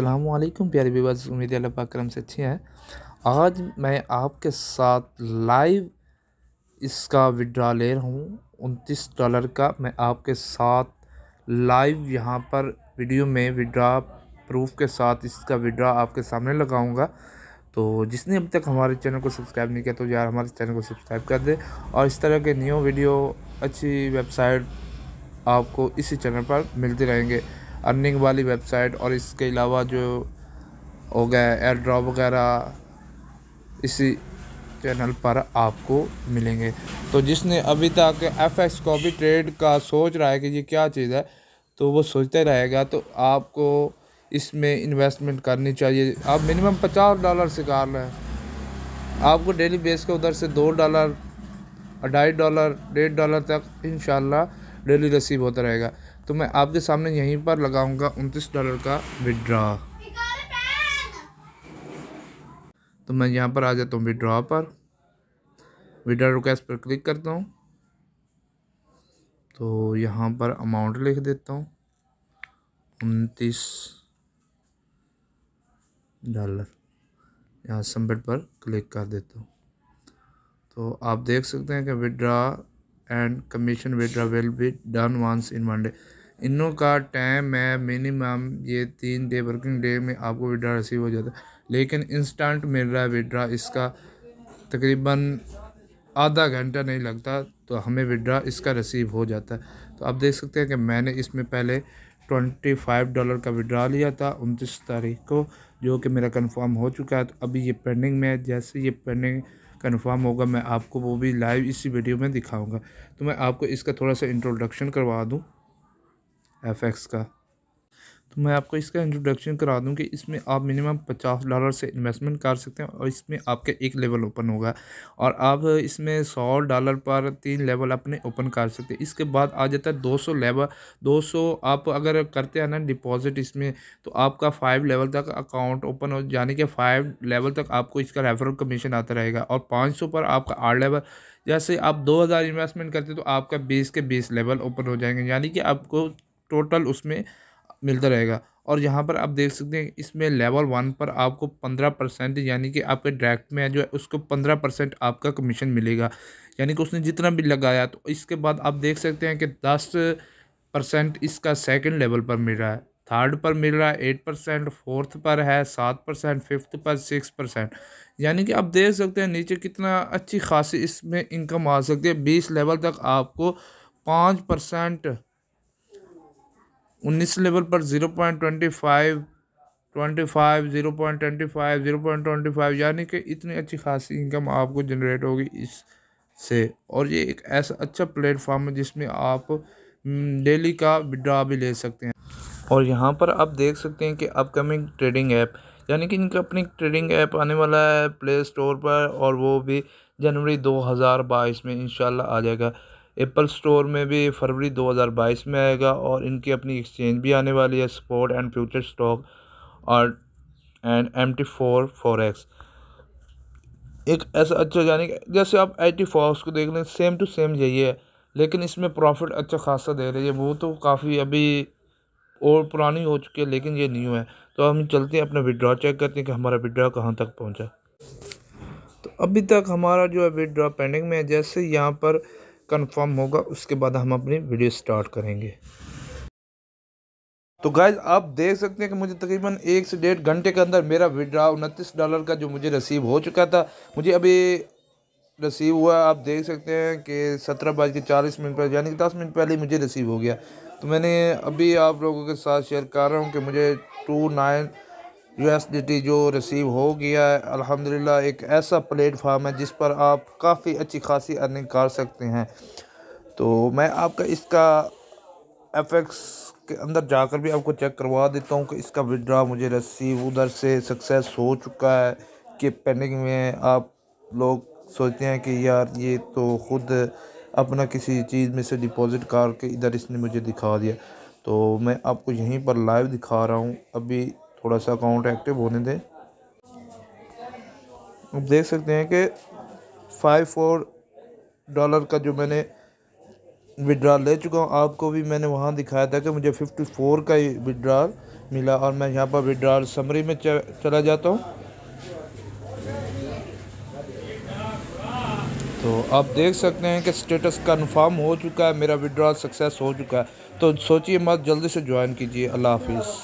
अल्लाम प्यारे विवाज उम्मीद अल्लाह पाक्रम से अच्छी हैं आज मैं आपके साथ लाइव इसका विड्रा ले रहा हूँ उनतीस डॉलर का मैं आपके साथ लाइव यहाँ पर वीडियो में विड्रा प्रूफ के साथ इसका विड्रा आपके सामने लगाऊंगा तो जिसने अब तक हमारे चैनल को सब्सक्राइब नहीं किया तो यार हमारे चैनल को सब्सक्राइब कर दे और इस तरह के न्यू वीडियो अच्छी वेबसाइट आपको इसी चैनल पर मिलते रहेंगे अर्निंग वाली वेबसाइट और इसके अलावा जो हो गया एयर ड्रॉप वगैरह इसी चैनल पर आपको मिलेंगे तो जिसने अभी तक एफ एक्स कॉपी ट्रेड का सोच रहा है कि ये क्या चीज़ है तो वो सोचते रहेगा तो आपको इसमें इन्वेस्टमेंट करनी चाहिए आप मिनिमम पचास डॉलर से कर रहे हैं आपको डेली बेस के उधर से दो डॉलर ढाई डॉलर डेढ़ डॉलर तक इन डेली रसीव होता रहेगा तो मैं आपके सामने यहीं पर लगाऊंगा उनतीस डॉलर का विड्रा तो मैं यहाँ पर आ जाता हूँ विड्रॉ पर विड्रा रिक्वेस्ट पर क्लिक करता हूँ तो यहाँ पर अमाउंट लिख देता हूँ उनतीस डॉलर यहाँ सबमिट पर क्लिक कर देता हूँ तो आप देख सकते हैं कि withdraw and commission withdraw will be done once in one day इनों का टाइम है मिनिमम ये तीन डे वर्किंग डे में आपको विड्रा रिसीव हो जाता है लेकिन इंस्टेंट मिल रहा है विड्रा इसका तकरीबन आधा घंटा नहीं लगता तो हमें विड्रा इसका रिसीव हो जाता है तो आप देख सकते हैं कि मैंने इसमें पहले ट्वेंटी फाइव डॉलर का विड्रा लिया था उनतीस तारीख को जो कि मेरा कन्फर्म हो चुका है तो अभी ये पेंडिंग में है जैसे ये पेंडिंग कन्फर्म होगा मैं आपको वो भी लाइव इसी वीडियो में दिखाऊंगा तो मैं आपको इसका थोड़ा सा इंट्रोडक्शन करवा दूँ एफ एक्स का तो मैं आपको इसका इंट्रोडक्शन करा दूं कि इसमें आप मिनिमम पचास डॉलर से इन्वेस्टमेंट कर सकते हैं और इसमें आपका एक लेवल ओपन होगा और आप इसमें सौ डॉलर पर तीन लेवल अपने ओपन कर सकते हैं इसके बाद आ जाता है दो सौ लेवल दो सौ आप अगर करते हैं ना डिपॉजिट इसमें तो आपका फाइव लेवल तक अकाउंट ओपन हो यानी कि फाइव लेवल तक आपको इसका रेफरल कमीशन आता रहेगा और पाँच सौ पर आपका आठ लेवल जैसे आप 2000 इन्वेस्टमेंट करते तो आपका 20 के 20 लेवल ओपन हो जाएंगे यानी कि आपको टोटल उसमें मिलता रहेगा और यहाँ पर आप देख सकते हैं इसमें लेवल वन पर आपको पंद्रह परसेंट यानी कि आपके डायरेक्ट में जो है उसको पंद्रह परसेंट आपका कमीशन मिलेगा यानी कि उसने जितना भी लगाया तो इसके बाद आप देख सकते हैं कि दस परसेंट इसका सेकेंड लेवल पर मिल रहा है थर्ड पर मिल रहा है एट परसेंट फोर्थ पर है सात परसेंट फिफ्थ पर सिक्स परसेंट यानी कि आप देख सकते हैं नीचे कितना अच्छी खासी इसमें इनकम आ सकती है बीस लेवल तक आपको पाँच परसेंट उन्नीस लेवल पर zero point twenty five twenty five zero point twenty five zero point twenty five यानी कि इतनी अच्छी खासी इनकम आपको जनरेट होगी इससे और ये एक ऐसा अच्छा प्लेटफॉर्म है जिसमें आप डेली हम्म, का विड्रा भी ले सकते हैं और यहाँ पर आप देख सकते हैं कि अपकमिंग ट्रेडिंग ऐप यानी कि इनका अपनी ट्रेडिंग ऐप आने वाला है प्ले स्टोर पर और वो भी जनवरी 2022 में इंशाल्लाह आ जाएगा एप्पल स्टोर में भी फरवरी 2022 में आएगा और इनकी अपनी एक्सचेंज भी आने वाली है स्पोर्ट एंड फ्यूचर स्टॉक और and M T four four X एक ऐसा अच्छा यानी जैसे आप आई टी को देख लें सेम टू सेम यही है लेकिन इसमें प्रॉफिट अच्छा खासा दे रही है वो तो काफ़ी अभी और पुरानी हो चुकी है लेकिन ये न्यू है तो हम चलते हैं अपना विड्रॉ चेक करते हैं कि हमारा विड्रॉ कहाँ तक पहुँचा तो अभी तक हमारा जो है विड्रॉ पेंडिंग में है जैसे यहाँ पर कंफर्म होगा उसके बाद हम अपनी वीडियो स्टार्ट करेंगे तो गाइज आप देख सकते हैं कि मुझे तकरीबन एक से डेढ़ घंटे के अंदर मेरा विड्रा उनतीस डॉलर का जो मुझे रसीव हो चुका था मुझे अभी रसीव हुआ आप देख सकते हैं कि सत्रह बज के चालीस मिनट पर यानी कि दस मिनट पहले ही मुझे रसीव हो गया तो मैंने अभी आप लोगों के साथ शेयर कर रहा हूँ कि मुझे टू नाइन यूएसडीटी जो रिसीव हो गया है अल्हम्दुलिल्लाह एक ऐसा प्लेटफार्म है जिस पर आप काफ़ी अच्छी खासी अर्निंग कर सकते हैं तो मैं आपका इसका एफ के अंदर जाकर भी आपको चेक करवा देता हूँ कि इसका विड्रा मुझे रिसीव उधर से सक्सेस हो चुका है कि पेंडिंग में आप लोग सोचते हैं कि यार ये तो ख़ुद अपना किसी चीज़ में से डिपॉजिट करके इधर इसने मुझे दिखा दिया तो मैं आपको यहीं पर लाइव दिखा रहा हूँ अभी थोड़ा सा अकाउंट एक्टिव होने दें आप देख सकते हैं कि फाइव फोर डॉलर का जो मैंने विड्रॉल ले चुका हूँ आपको भी मैंने वहाँ दिखाया था कि मुझे फिफ्टी फोर का ही विड्रॉल मिला और मैं यहाँ पर विड्रॉल समरी में चला जाता हूँ तो आप देख सकते हैं कि स्टेटस कन्फर्म हो चुका है मेरा विड्रॉल सक्सेस हो चुका है तो सोचिए मत जल्दी से ज्वाइन कीजिए अल्लाह हाफिज़